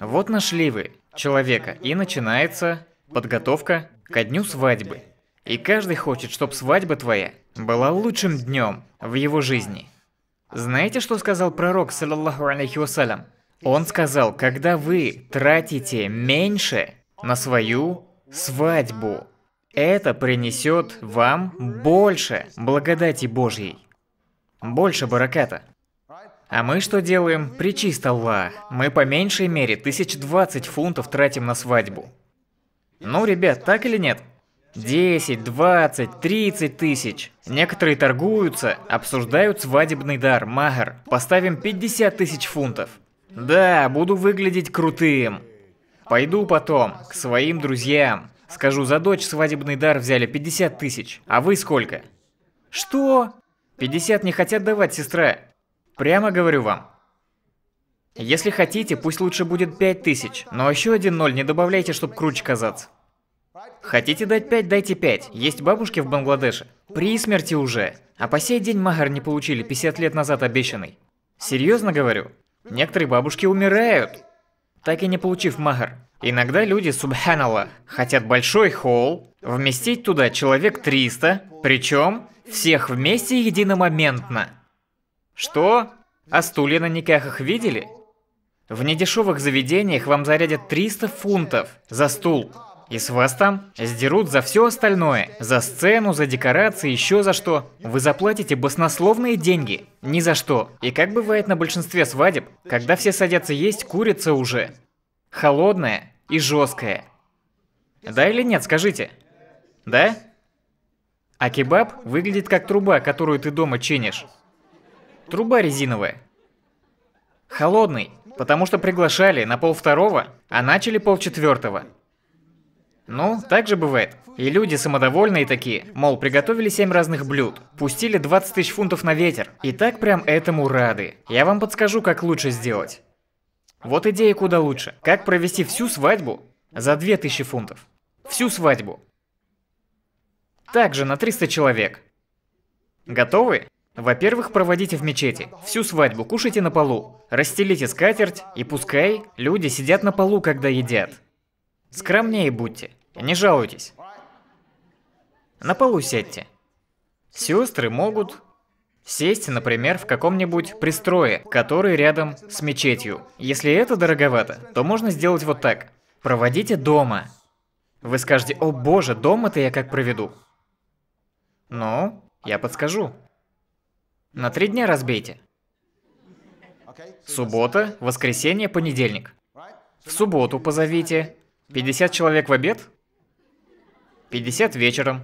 Вот нашли вы человека, и начинается подготовка ко дню свадьбы. И каждый хочет, чтобы свадьба твоя была лучшим днем в его жизни. Знаете, что сказал пророк, саллаллаху алейхи вассалям? Он сказал, когда вы тратите меньше на свою свадьбу, это принесет вам больше благодати Божьей, больше бараката. А мы что делаем? Причист Аллах. Мы по меньшей мере 1020 фунтов тратим на свадьбу. Ну, ребят, так или нет? 10, 20, 30 тысяч. Некоторые торгуются, обсуждают свадебный дар, магар. Поставим 50 тысяч фунтов. Да, буду выглядеть крутым. Пойду потом, к своим друзьям. Скажу, за дочь свадебный дар взяли 50 тысяч, а вы сколько? Что? 50 не хотят давать, сестра. Прямо говорю вам. Если хотите, пусть лучше будет 5000, но еще один ноль не добавляйте, чтобы круче казаться. Хотите дать 5, дайте 5. Есть бабушки в Бангладеше. При смерти уже. А по сей день магар не получили 50 лет назад обещанный. Серьезно говорю. Некоторые бабушки умирают, так и не получив магар. Иногда люди, субханаллах, хотят большой холл, вместить туда человек 300, причем всех вместе единомоментно. Что? А стулья на никахах видели? В недешевых заведениях вам зарядят 300 фунтов за стул. И с вас там сдерут за все остальное. За сцену, за декорации, еще за что. Вы заплатите баснословные деньги. Ни за что. И как бывает на большинстве свадеб, когда все садятся есть, курица уже. Холодная и жесткая. Да или нет, скажите? Да? А кебаб выглядит как труба, которую ты дома чинишь. Труба резиновая. Холодный, потому что приглашали на пол второго, а начали пол четвертого. Ну, так же бывает. И люди самодовольные такие, мол, приготовили семь разных блюд, пустили 20 тысяч фунтов на ветер, и так прям этому рады. Я вам подскажу, как лучше сделать. Вот идея куда лучше. Как провести всю свадьбу за 2000 фунтов. Всю свадьбу. Также на 300 человек. Готовы? Во-первых, проводите в мечети. Всю свадьбу кушайте на полу. Расстелите скатерть и пускай люди сидят на полу, когда едят. Скромнее будьте, не жалуйтесь. На полу сядьте. Сестры могут сесть, например, в каком-нибудь пристрое, который рядом с мечетью. Если это дороговато, то можно сделать вот так. Проводите дома. Вы скажете, о боже, дома-то я как проведу. Ну, я подскажу. На три дня разбейте. Суббота, воскресенье, понедельник. В субботу позовите. 50 человек в обед, 50 вечером.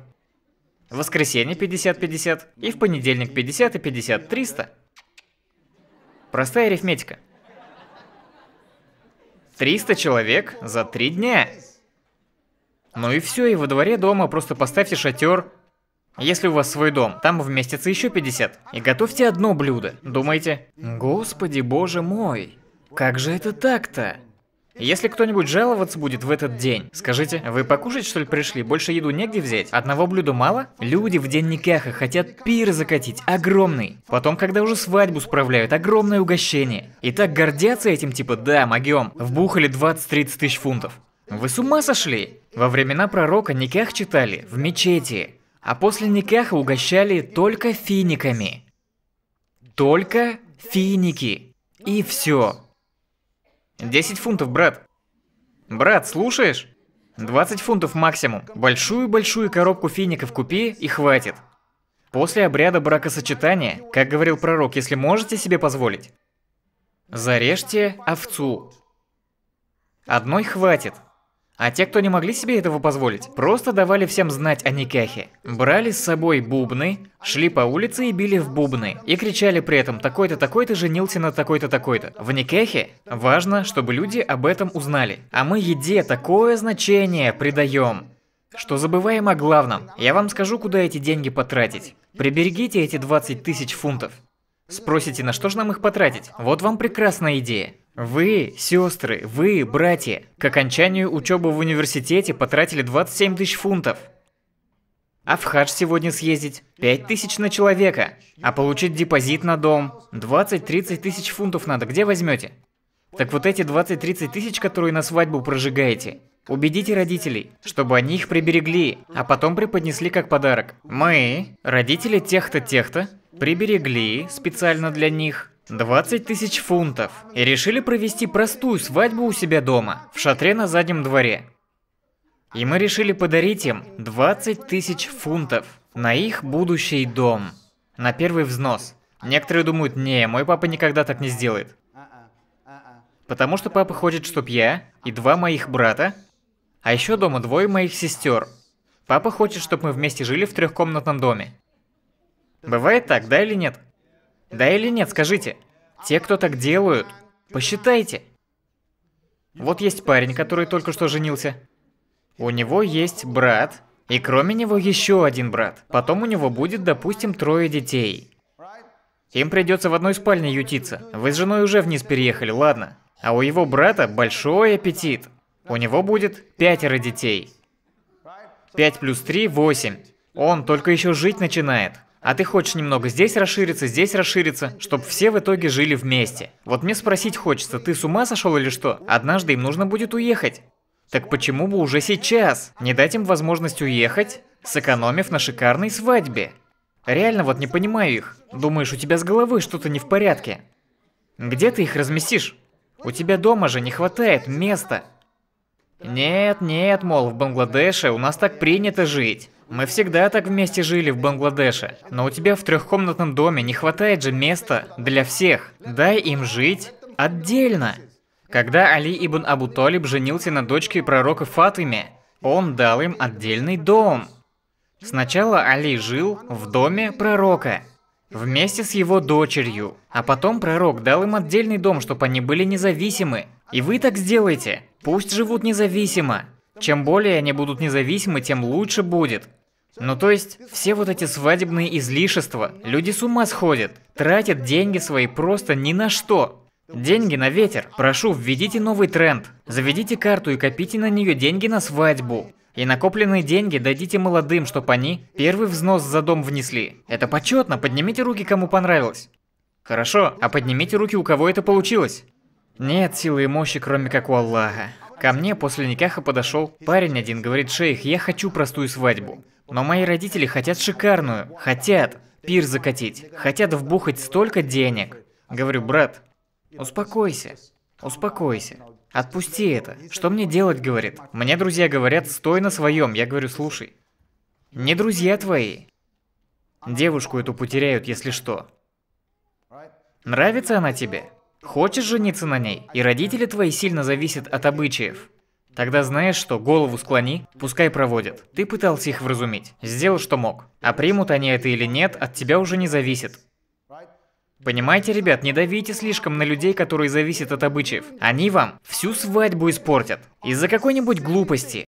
В воскресенье 50-50 и в понедельник 50 и 50, 300. Простая арифметика. 300 человек за три дня. Ну и все, и во дворе дома просто поставьте шатер, если у вас свой дом, там вместится еще 50. И готовьте одно блюдо. Думаете? Господи, боже мой. Как же это так-то? Если кто-нибудь жаловаться будет в этот день, скажите, вы покушать что ли пришли? Больше еду негде взять? Одного блюда мало? Люди в день Никаха хотят пир закатить, огромный. Потом, когда уже свадьбу справляют, огромное угощение. И так гордятся этим, типа, да, могем, вбухали 20-30 тысяч фунтов. Вы с ума сошли? Во времена пророка Никах читали, в мечети. А после никаха угощали только финиками. Только финики. И все. 10 фунтов, брат. Брат, слушаешь? 20 фунтов максимум. Большую-большую коробку фиников купи и хватит. После обряда бракосочетания, как говорил пророк, если можете себе позволить, зарежьте овцу. Одной хватит. А те, кто не могли себе этого позволить, просто давали всем знать о никахе. Брали с собой бубны, шли по улице и били в бубны. И кричали при этом «такой-то, такой-то женился на такой-то, такой-то». В никахе важно, чтобы люди об этом узнали. А мы еде такое значение придаем, что забываем о главном. Я вам скажу, куда эти деньги потратить. Приберегите эти 20 тысяч фунтов. Спросите, на что же нам их потратить? Вот вам прекрасная идея. Вы, сестры, вы, братья, к окончанию учебы в университете потратили 27 тысяч фунтов. А в хадж сегодня съездить 5 тысяч на человека, а получить депозит на дом 20-30 тысяч фунтов надо, где возьмете? Так вот эти 20-30 тысяч, которые на свадьбу прожигаете, убедите родителей, чтобы они их приберегли, а потом преподнесли как подарок. Мы, родители тех-то тех-то, приберегли специально для них 20 тысяч фунтов и решили провести простую свадьбу у себя дома, в шатре на заднем дворе. И мы решили подарить им 20 тысяч фунтов на их будущий дом. На первый взнос. Некоторые думают, не, мой папа никогда так не сделает. Потому что папа хочет, чтоб я и два моих брата, а еще дома двое моих сестер. Папа хочет, чтобы мы вместе жили в трехкомнатном доме. Бывает так, да или нет? Да или нет, скажите. Те, кто так делают, посчитайте. Вот есть парень, который только что женился. У него есть брат, и кроме него еще один брат. Потом у него будет, допустим, трое детей. Им придется в одной спальне ютиться. Вы с женой уже вниз переехали, ладно. А у его брата большой аппетит. У него будет пятеро детей. Пять плюс три восемь. Он только еще жить начинает. А ты хочешь немного здесь расшириться, здесь расшириться, чтобы все в итоге жили вместе. Вот мне спросить хочется, ты с ума сошел или что? Однажды им нужно будет уехать. Так почему бы уже сейчас не дать им возможность уехать, сэкономив на шикарной свадьбе? Реально вот не понимаю их. Думаешь, у тебя с головы что-то не в порядке? Где ты их разместишь? У тебя дома же не хватает места. Нет, нет, мол, в Бангладеше у нас так принято жить. Мы всегда так вместе жили в Бангладеше. Но у тебя в трехкомнатном доме не хватает же места для всех. Дай им жить отдельно. Когда Али ибн Абу Толиб женился на дочке пророка Фатыме, он дал им отдельный дом. Сначала Али жил в доме пророка, вместе с его дочерью. А потом пророк дал им отдельный дом, чтобы они были независимы. И вы так сделайте. Пусть живут независимо. Чем более они будут независимы, тем лучше будет. Ну то есть, все вот эти свадебные излишества, люди с ума сходят, тратят деньги свои просто ни на что. Деньги на ветер. Прошу, введите новый тренд. Заведите карту и копите на нее деньги на свадьбу. И накопленные деньги дадите молодым, чтоб они первый взнос за дом внесли. Это почетно, поднимите руки, кому понравилось. Хорошо, а поднимите руки, у кого это получилось. Нет силы и мощи, кроме как у Аллаха. Ко мне после никаха подошел парень один, говорит, шейх, я хочу простую свадьбу. Но мои родители хотят шикарную, хотят пир закатить, хотят вбухать столько денег. Говорю, брат, успокойся, успокойся. Отпусти это. Что мне делать, говорит? Мне друзья говорят, стой на своем. Я говорю, слушай. Не друзья твои. Девушку эту потеряют, если что. Нравится она тебе? Хочешь жениться на ней? И родители твои сильно зависят от обычаев. Тогда знаешь что, голову склони, пускай проводят. Ты пытался их вразумить, сделал что мог. А примут они это или нет, от тебя уже не зависит. Понимаете, ребят, не давите слишком на людей, которые зависят от обычаев. Они вам всю свадьбу испортят. Из-за какой-нибудь глупости.